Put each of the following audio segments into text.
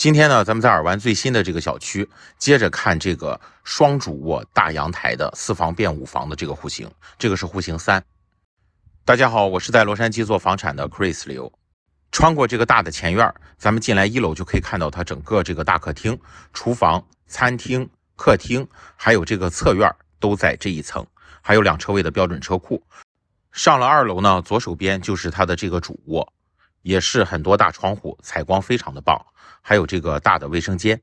今天呢，咱们在耳湾最新的这个小区，接着看这个双主卧大阳台的四房变五房的这个户型，这个是户型三。大家好，我是在洛杉矶做房产的 Chris 刘。穿过这个大的前院，咱们进来一楼就可以看到它整个这个大客厅、厨房、餐厅、客厅，还有这个侧院都在这一层，还有两车位的标准车库。上了二楼呢，左手边就是它的这个主卧。也是很多大窗户，采光非常的棒。还有这个大的卫生间。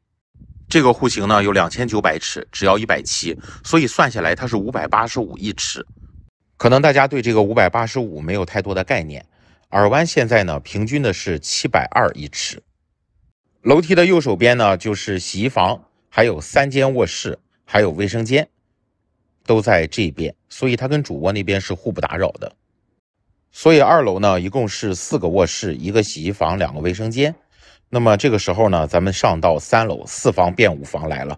这个户型呢有两千九百尺，只要一百七，所以算下来它是五百八十五一尺。可能大家对这个五百八十五没有太多的概念。耳湾现在呢平均的是七百二一尺。楼梯的右手边呢就是洗衣房，还有三间卧室，还有卫生间，都在这边，所以它跟主卧那边是互不打扰的。所以二楼呢，一共是四个卧室，一个洗衣房，两个卫生间。那么这个时候呢，咱们上到三楼，四房变五房来了。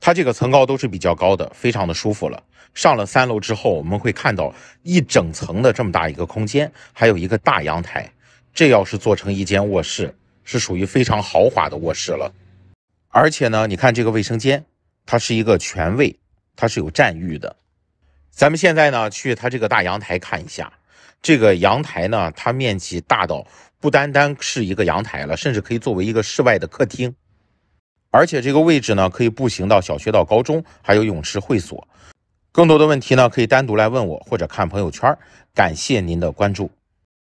它这个层高都是比较高的，非常的舒服了。上了三楼之后，我们会看到一整层的这么大一个空间，还有一个大阳台。这要是做成一间卧室，是属于非常豪华的卧室了。而且呢，你看这个卫生间，它是一个全卫，它是有占浴的。咱们现在呢，去它这个大阳台看一下。这个阳台呢，它面积大到不单单是一个阳台了，甚至可以作为一个室外的客厅。而且这个位置呢，可以步行到小学、到高中，还有泳池会所。更多的问题呢，可以单独来问我，或者看朋友圈。感谢您的关注。